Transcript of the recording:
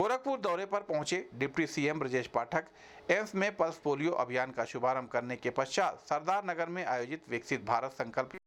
गोरखपुर दौरे पर पहुंचे deputy CM Brajesh Pathak AIIMS में पल्स पोलियो अभियान का शुभारंभ करने के पश्चात सरदार नगर में आयोजित विकसित भारत संकल्प